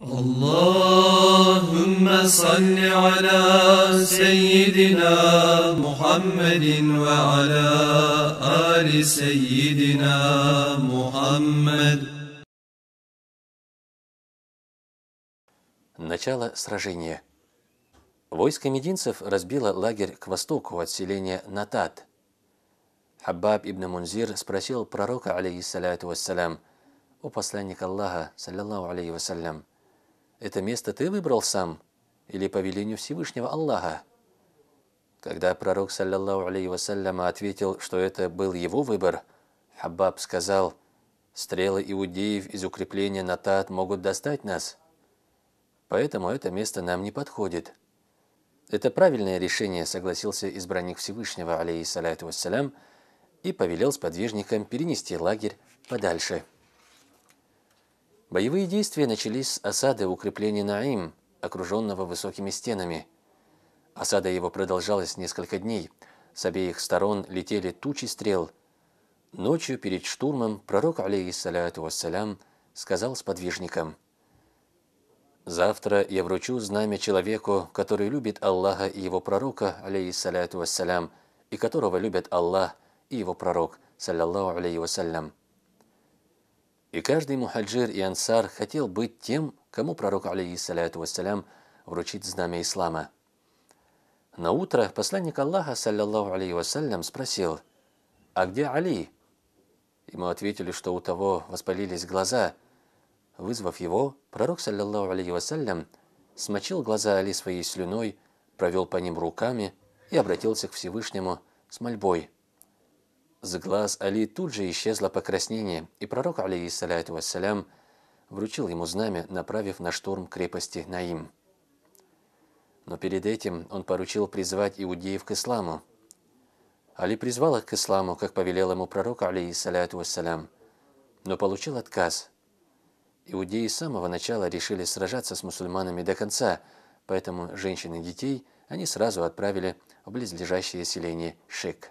اللهم صل على سيدنا محمد وعلى آل سيدنا محمد Начало сражения Войско мединцев разбило лагерь к востоку от селения Натат. Хаббаб ибн Мунзир спросил пророка, алейхиссаляту вассалям, о посланника Аллаха, саллиллаху алейхи вассалям, это место ты выбрал сам или по велению Всевышнего Аллаха? Когда пророк, саллиллаху алейхи вассаляма, ответил, что это был его выбор, Хаббаб сказал, «Стрелы иудеев из укрепления Натат могут достать нас, поэтому это место нам не подходит». Это правильное решение, согласился избранник Всевышнего, алейхиссалату вассалям, и повелел сподвижникам перенести лагерь подальше. Боевые действия начались с осады укрепления Наим, окруженного высокими стенами. Осада его продолжалась несколько дней. С обеих сторон летели тучи стрел. Ночью перед штурмом пророк, алейхиссаляту вассалям, сказал сподвижникам, «Завтра я вручу знамя человеку, который любит Аллаха и его пророка, алейхиссаляту вассалям, и которого любят Аллах и его пророк, саллиллаху алейхи вассалям». И каждый мухаджир и ансар хотел быть тем, кому пророк, алейхиссаляту вассалям, вручит знамя ислама. На утро посланник Аллаха, саллиллаху алейхи вассалям, спросил, «А где Али?» Ему ответили, что у того воспалились глаза. Вызвав его, пророк, саллиллаху алейхи вассалям, смочил глаза Али своей слюной, провел по ним руками и обратился к Всевышнему с мольбой – с глаз Али тут же исчезло покраснение, и пророк, алейхиссаляту вассалям, вручил ему знамя, направив на штурм крепости Наим. Но перед этим он поручил призвать иудеев к исламу. Али призвал их к исламу, как повелел ему пророк, алейхиссаляту вассалям, но получил отказ. Иудеи с самого начала решили сражаться с мусульманами до конца, поэтому женщин и детей они сразу отправили в близлежащее селение Шик.